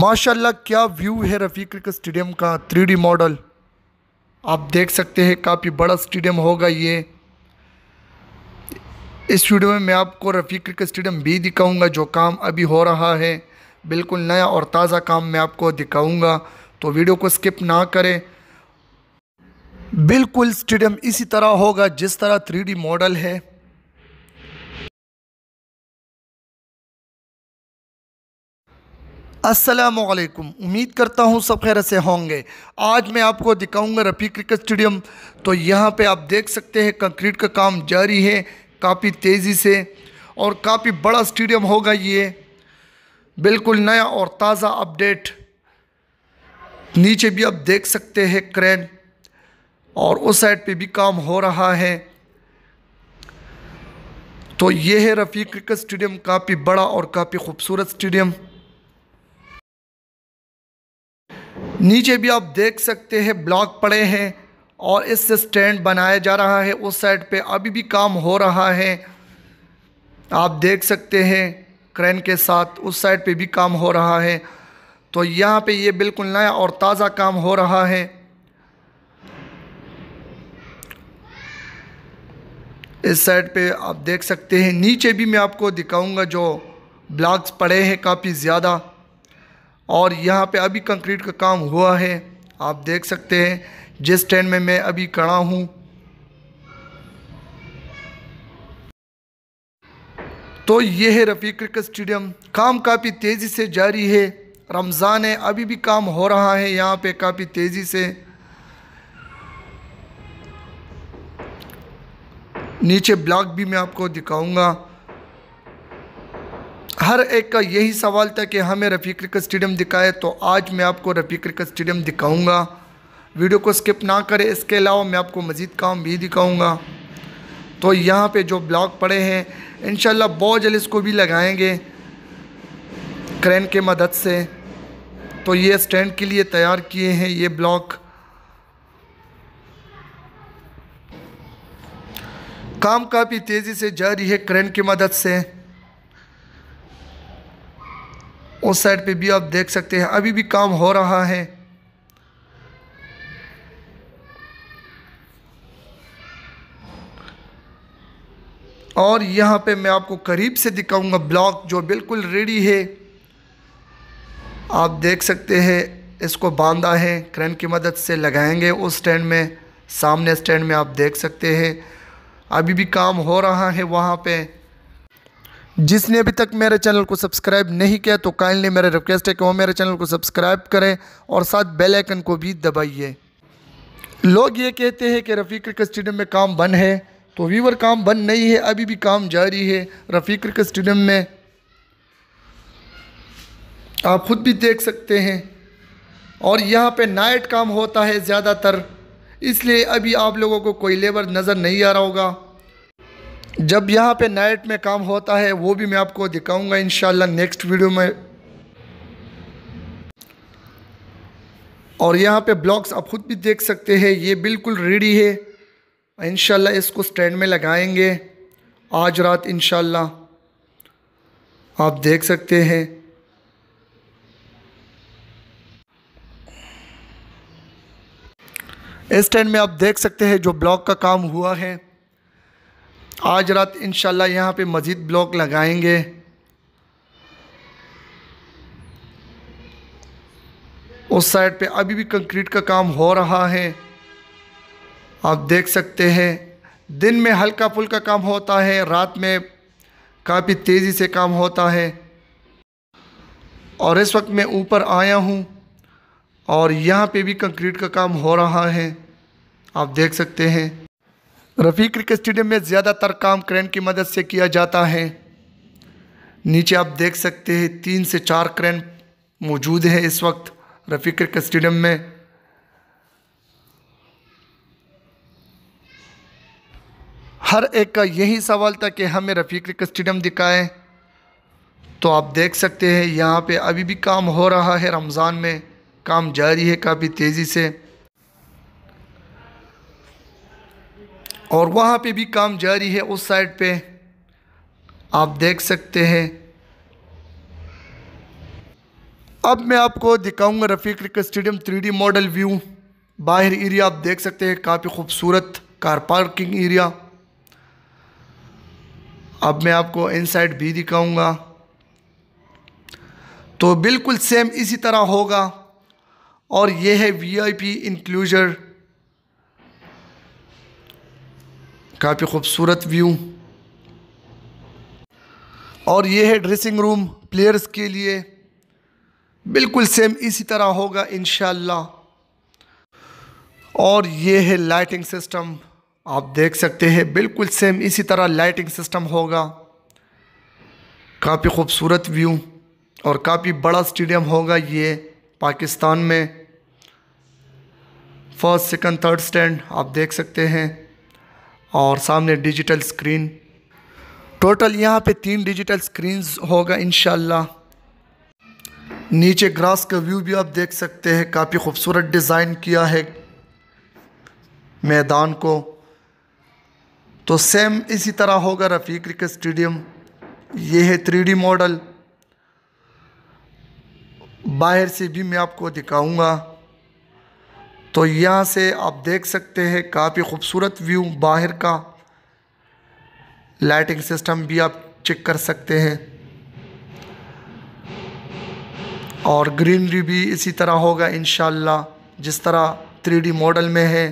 माशाल्लाह क्या व्यू है रफ़ी क्रिकेट स्टेडियम का थ्री मॉडल आप देख सकते हैं काफ़ी बड़ा स्टेडियम होगा ये इस वीडियो में मैं आपको रफ़ी क्रिकेट स्टेडियम भी दिखाऊंगा जो काम अभी हो रहा है बिल्कुल नया और ताज़ा काम मैं आपको दिखाऊंगा तो वीडियो को स्किप ना करें बिल्कुल स्टेडियम इसी तरह होगा जिस तरह थ्री मॉडल है असलकुम उम्मीद करता हूँ सब खैर से होंगे आज मैं आपको दिखाऊंगा रफ़ी क्रिकेट स्टेडियम तो यहाँ पे आप देख सकते हैं कंक्रीट का काम जारी है काफ़ी तेज़ी से और काफ़ी बड़ा स्टेडियम होगा ये बिल्कुल नया और ताज़ा अपडेट नीचे भी आप देख सकते हैं क्रेन और उस साइड पे भी काम हो रहा है तो ये है रफ़ी क्रिकेट स्टेडियम काफ़ी बड़ा और काफ़ी खूबसूरत स्टेडियम नीचे भी आप देख सकते हैं ब्लॉक पड़े हैं और इससे स्टैंड बनाया जा रहा है उस साइड पे अभी भी काम हो रहा है आप देख सकते हैं क्रेन के साथ उस साइड पे भी काम हो रहा है तो यहाँ पे ये बिल्कुल नया और ताज़ा काम हो रहा है इस साइड पे आप देख सकते हैं नीचे भी मैं आपको दिखाऊंगा जो ब्लॉक्स पड़े हैं काफ़ी ज़्यादा और यहाँ पे अभी कंक्रीट का काम हुआ है आप देख सकते हैं जिस ट्रेंड में मैं अभी खड़ा हूँ तो ये है रफ़ी क्रिकेट स्टेडियम काम काफ़ी तेज़ी से जारी है रमज़ान है अभी भी काम हो रहा है यहाँ पे काफ़ी तेज़ी से नीचे ब्लॉक भी मैं आपको दिखाऊंगा हर एक का यही सवाल था कि हमें रफ़ी क्रिकेट स्टेडियम दिखाए तो आज मैं आपको रफ़ी क्रिकेट स्टेडियम दिखाऊंगा वीडियो को स्किप ना करें इसके अलावा मैं आपको मज़ीद काम भी दिखाऊंगा तो यहाँ पे जो ब्लॉक पड़े हैं इन बहुत जल्द इसको भी लगाएंगे क्रेन के मदद से तो ये स्टैंड के लिए तैयार किए हैं ये ब्लॉक काम काफ़ी तेज़ी से जारी है क्रेन की मदद से उस साइड पे भी आप देख सकते हैं अभी भी काम हो रहा है और यहाँ पे मैं आपको करीब से दिखाऊंगा ब्लॉक जो बिल्कुल रेडी है आप देख सकते हैं इसको बांधा है क्रेन की मदद से लगाएंगे उस स्टैंड में सामने स्टैंड में आप देख सकते हैं अभी भी काम हो रहा है वहाँ पे जिसने अभी तक मेरे चैनल को सब्सक्राइब नहीं किया तो काइंडली मेरा रिक्वेस्ट है कि वो मेरे चैनल को सब्सक्राइब करें और साथ बेल आइकन को भी दबाइए लोग ये कहते हैं कि रफ़ी क्रिकेट स्टेडियम में काम बंद है तो वीवर काम बंद नहीं है अभी भी काम जारी है रफ़ी क्रिकेट स्टेडियम में आप खुद भी देख सकते हैं और यहाँ पर नाइट काम होता है ज़्यादातर इसलिए अभी आप लोगों को कोई लेबर नज़र नहीं आ रहा होगा जब यहाँ पे नाइट में काम होता है वो भी मैं आपको दिखाऊंगा इन नेक्स्ट वीडियो में और यहाँ पे ब्लॉक्स आप खुद भी देख सकते हैं ये बिल्कुल रेडी है इन इसको स्टैंड में लगाएंगे आज रात इन आप देख सकते हैं इस स्टैंड में आप देख सकते हैं जो ब्लॉक का काम हुआ है आज रात इन यहाँ पे मज़ीद ब्लॉक लगाएंगे उस साइड पे अभी भी कंक्रीट का काम हो रहा है आप देख सकते हैं दिन में हल्का फुल्का काम होता है रात में काफ़ी तेज़ी से काम होता है और इस वक्त मैं ऊपर आया हूँ और यहाँ पे भी कंक्रीट का काम हो रहा है आप देख सकते हैं रफ़ी क्रिकेट स्टेडियम में ज़्यादातर काम क्रेन की मदद से किया जाता है नीचे आप देख सकते हैं तीन से चार क्रेन मौजूद हैं इस वक्त रफ़ी क्रिकेट स्टेडियम में हर एक का यही सवाल था कि हमें रफ़ी क्रिकेट स्टेडियम दिखाएं तो आप देख सकते हैं यहाँ पे अभी भी काम हो रहा है रमज़ान में काम जारी है काफ़ी तेज़ी से और वहाँ पे भी काम जारी है उस साइड पे आप देख सकते हैं अब मैं आपको दिखाऊंगा Rafi cricket stadium three model view बाहर एरिया आप देख सकते हैं काफ़ी खूबसूरत कार पार्किंग एरिया अब मैं आपको इनसाइड भी दिखाऊंगा तो बिल्कुल सेम इसी तरह होगा और यह है वीआईपी इंक्लूजर काफ़ी खूबसूरत व्यू और ये है ड्रेसिंग रूम प्लेयर्स के लिए बिल्कुल सेम इसी तरह होगा इन और ये है लाइटिंग सिस्टम आप देख सकते हैं बिल्कुल सेम इसी तरह लाइटिंग सिस्टम होगा काफ़ी खूबसूरत व्यू और काफ़ी बड़ा स्टेडियम होगा ये पाकिस्तान में फर्स्ट सेकंड थर्ड स्टैंड आप देख सकते हैं और सामने डिजिटल स्क्रीन टोटल यहाँ पे तीन डिजिटल स्क्रीन होगा इन नीचे ग्रास का व्यू भी आप देख सकते हैं काफ़ी खूबसूरत डिज़ाइन किया है मैदान को तो सेम इसी तरह होगा रफ़ी क्रिकेट स्टेडियम ये है थ्री मॉडल बाहर से भी मैं आपको दिखाऊंगा तो यहाँ से आप देख सकते हैं काफ़ी खूबसूरत व्यू बाहर का लाइटिंग सिस्टम भी आप चेक कर सकते हैं और ग्रीनरी भी इसी तरह होगा इन जिस तरह थ्री मॉडल में है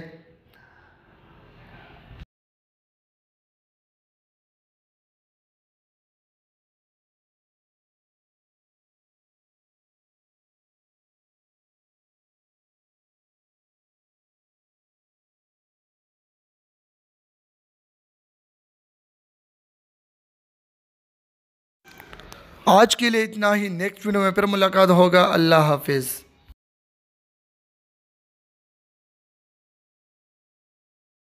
आज के लिए इतना ही नेक्स्ट वीडियो में फिर मुलाकात होगा अल्लाह हाफिज़